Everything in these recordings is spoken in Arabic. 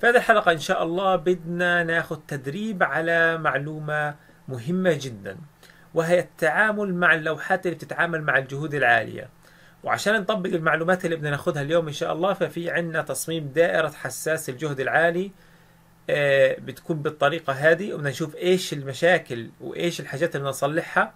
في هذه الحلقة إن شاء الله بدنا ناخذ تدريب على معلومة مهمة جدا وهي التعامل مع اللوحات اللي بتتعامل مع الجهود العالية وعشان نطبق المعلومات اللي بدنا ناخذها اليوم إن شاء الله ففي عندنا تصميم دائرة حساس الجهد العالي آه، بتكون بالطريقة هذه وبدنا نشوف إيش المشاكل وإيش الحاجات اللي نصلحها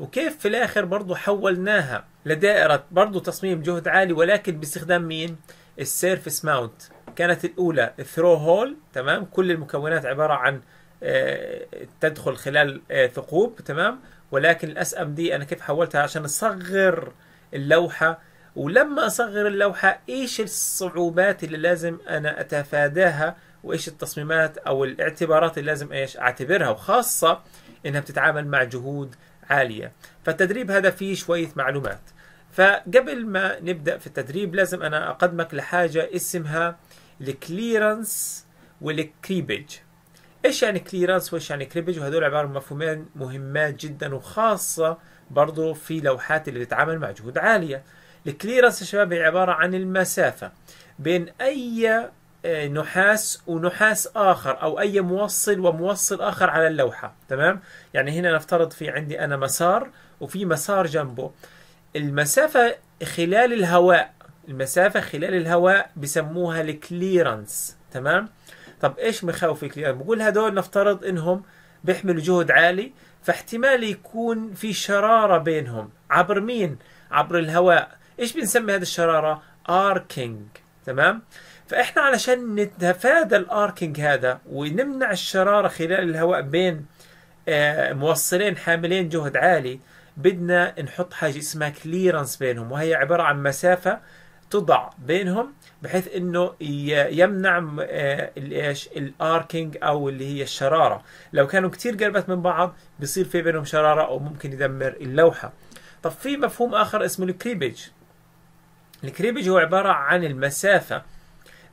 وكيف في الآخر برضو حولناها لدائرة برضو تصميم جهد عالي ولكن باستخدام مين؟ السيرفس ماونت كانت الاولى ثرو هول تمام كل المكونات عباره عن آه، تدخل خلال آه، ثقوب تمام ولكن الاس ام دي انا كيف حولتها عشان اصغر اللوحه ولما اصغر اللوحه ايش الصعوبات اللي لازم انا اتفاداها وايش التصميمات او الاعتبارات اللي لازم ايش اعتبرها وخاصه انها بتتعامل مع جهود عاليه فالتدريب هذا فيه شويه معلومات فقبل ما نبدأ في التدريب لازم أنا أقدمك لحاجة اسمها الكليرنس والكريبج ايش يعني كليرنس وايش يعني كريبج وهدول عباره عن مفهومين مهمات جدا وخاصه برضه في لوحات اللي بتتعامل مع جهود عاليه الكليرنس يا شباب هي عباره عن المسافه بين اي آه، نحاس ونحاس اخر او اي موصل وموصل اخر على اللوحه تمام يعني هنا نفترض في عندي انا مسار وفي مسار جنبه المسافة خلال الهواء المسافة خلال الهواء بسموها الكليرنس تمام طب ايش مخاوف الكليرنس بقول هدول نفترض انهم بيحملوا جهد عالي فاحتمال يكون في شرارة بينهم عبر مين عبر الهواء ايش بنسمي هذه الشرارة اركينج تمام فاحنا علشان نتفادى الاركينج هذا ونمنع الشرارة خلال الهواء بين آه، موصلين حاملين جهد عالي بدنا نحط حاجة اسمها كليرنس بينهم وهي عبارة عن مسافة تضع بينهم بحيث انه يمنع آه، الايش الاركينج او اللي هي الشراره لو كانوا كتير قربت من بعض بصير في بينهم شراره او ممكن يدمر اللوحه طب في مفهوم اخر اسمه الكريبج الكريبج هو عباره عن المسافه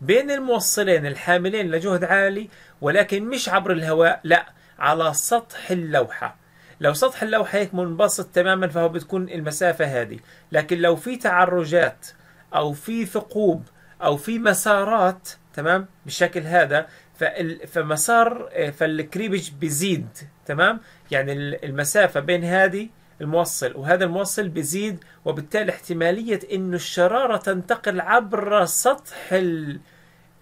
بين الموصلين الحاملين لجهد عالي ولكن مش عبر الهواء لا على سطح اللوحه لو سطح اللوحة هيك منبسط تماما فهو بتكون المسافة هذه لكن لو في تعرجات أو في ثقوب أو في مسارات تمام بالشكل هذا فمسار آه، فالكريبج بيزيد تمام يعني المسافة بين هذه الموصل وهذا الموصل بيزيد وبالتالي احتمالية انه الشرارة تنتقل عبر سطح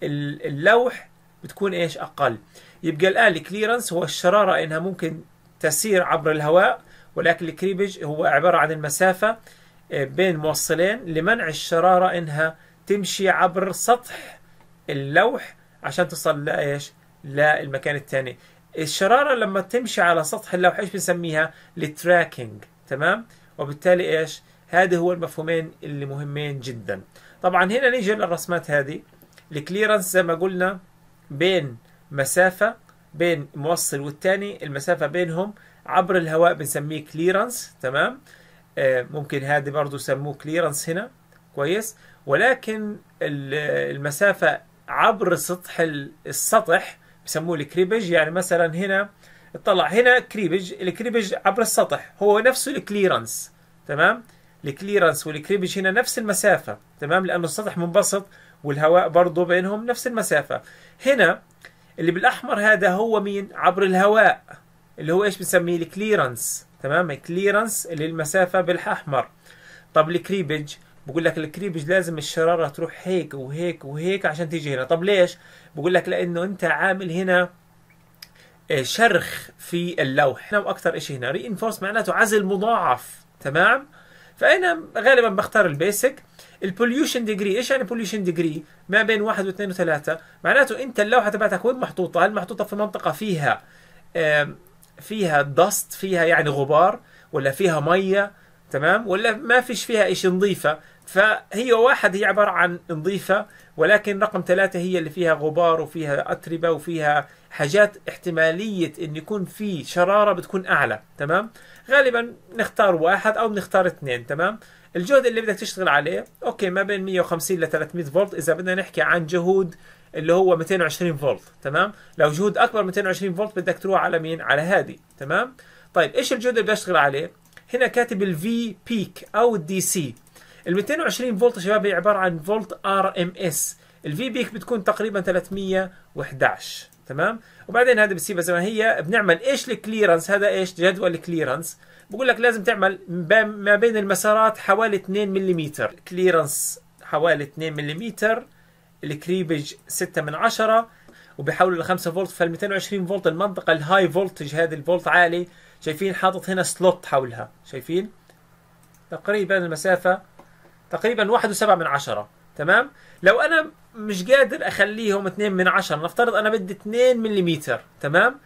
اللوح بتكون إيش أقل يبقى الان كليرنس هو الشرارة إنها ممكن تسير عبر الهواء ولكن الكريبج هو عبارة عن المسافة آه، بين موصلين لمنع الشرارة إنها تمشي عبر سطح اللوح عشان تصل لإيش؟ للمكان الثاني الشرارة لما تمشي على سطح اللوح إيش بنسميها؟ التراكينج تمام؟ وبالتالي إيش؟ هذا هو المفهومين اللي مهمين جدا طبعا هنا نيجي للرسمات هذه الكليرنس زي ما قلنا بين مسافة بين موصل والتاني المسافة بينهم عبر الهواء بنسميه كليرنس تمام آه ممكن هذه برضو سموه كليرنس هنا كويس ولكن المسافة عبر سطح السطح بسموه الكريبج يعني مثلا هنا اطلع هنا كريبج الكريبج عبر السطح هو نفسه الكليرنس تمام الكليرنس والكريبج هنا نفس المسافة تمام لأنه السطح منبسط والهواء برضه بينهم نفس المسافة هنا اللي بالاحمر هذا هو مين عبر الهواء اللي هو ايش بنسميه الكليرنس تمام الكليرنس يعني اللي المسافه بالاحمر طب الكريبج بقول لك الكريبج لازم الشراره تروح هيك وهيك وهيك عشان تيجي هنا طب ليش بقول لك لانه انت عامل هنا آه، شرخ في اللوح هنا واكثر شيء هنا ري معناته عزل مضاعف تمام فانا غالبا بختار البيسك البوليوشن ديجري ايش يعني بوليوشن ديجري ما بين واحد واثنين وثلاثة معناته انت اللوحة تبعتك وين محطوطة هل محطوطة في منطقة فيها فيها دست فيها يعني غبار ولا فيها مية تمام ولا ما فيش فيها شيء نظيفة فهي واحد هي عبارة عن نظيفة ولكن رقم ثلاثة هي اللي فيها غبار وفيها أتربة وفيها حاجات احتمالية إن يكون في شرارة بتكون أعلى تمام غالبا نختار واحد أو بنختار اثنين تمام الجهد اللي بدك تشتغل عليه أوكي ما بين 150 ل 300 فولت إذا بدنا نحكي عن جهود اللي هو 220 فولت تمام لو جهود أكبر 220 فولت بدك تروح على مين على هادي تمام طيب إيش الجهد اللي بدي أشتغل عليه هنا كاتب الفي بيك او الدي سي ال 220 فولت يا شباب هي عباره عن فولت ار ام اس الفي بيك بتكون تقريبا 311 تمام وبعدين هذا بتسيبها زي ما هي بنعمل ايش الكليرنس هذا ايش جدول الكليرنس بقول لك لازم تعمل ما بين المسارات حوالي 2 ملم كليرنس حوالي 2 ملم الكريبج 6 من 10 وبيحولوا ل 5 فولت فال 220 فولت المنطقه الهاي فولتج هذه الفولت عالي شايفين حاطط هنا سلوت حولها شايفين تقريبا المسافة تقريبا واحد وسبعة من عشرة تمام لو أنا مش قادر أخليهم اتنين من عشرة نفترض أنا بدي اتنين مليمتر تمام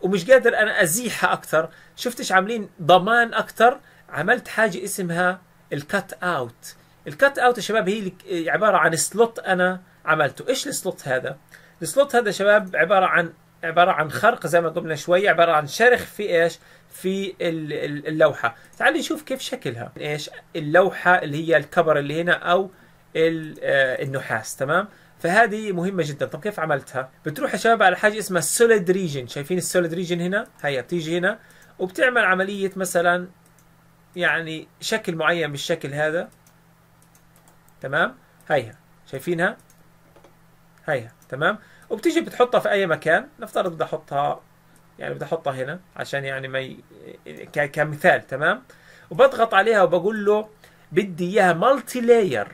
ومش قادر أنا أزيحها أكثر شفتش عاملين ضمان أكثر عملت حاجة اسمها الكات أوت الكات أوت يا شباب هي عبارة عن سلوت أنا عملته إيش السلوت هذا السلوت هذا يا شباب عبارة عن عباره عن خرق زي ما قلنا شوي عباره عن شرخ في ايش في اللوحه تعال نشوف كيف شكلها ايش اللوحه اللي هي الكبر اللي هنا او آه، النحاس تمام فهذه مهمه جدا طب كيف عملتها بتروح يا شباب على حاجه اسمها السوليد ريجن شايفين السوليد ريجن هنا هيا بتيجي هنا وبتعمل عمليه مثلا يعني شكل معين بالشكل هذا تمام هيها شايفينها هيها تمام وبتيجي بتحطها في اي مكان نفترض بدي احطها يعني بدي احطها هنا عشان يعني ما ي... ك... كمثال تمام وبضغط عليها وبقول له بدي اياها مالتي لاير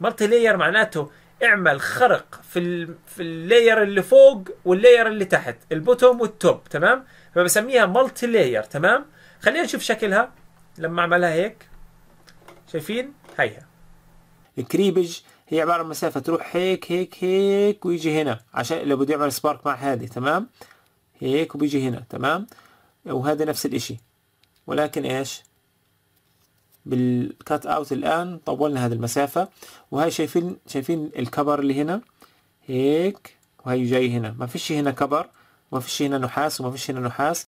مالتي لاير معناته اعمل خرق في ال... في اللاير اللي فوق واللاير اللي تحت البوتوم والتوب تمام فبسميها مالتي لاير تمام خلينا نشوف شكلها لما اعملها هيك شايفين هيها الكريبج هي عبارة عن مسافة تروح هيك هيك هيك ويجي هنا عشان لو بده يعمل سبارك مع هذه تمام هيك وبيجي هنا تمام وهذا نفس الاشي ولكن ايش بالكات اوت الان طولنا هذه المسافة وهي شايفين شايفين الكبر اللي هنا هيك وهي جاي هنا ما فيش هنا كبر وما فيش هنا نحاس وما فيش هنا نحاس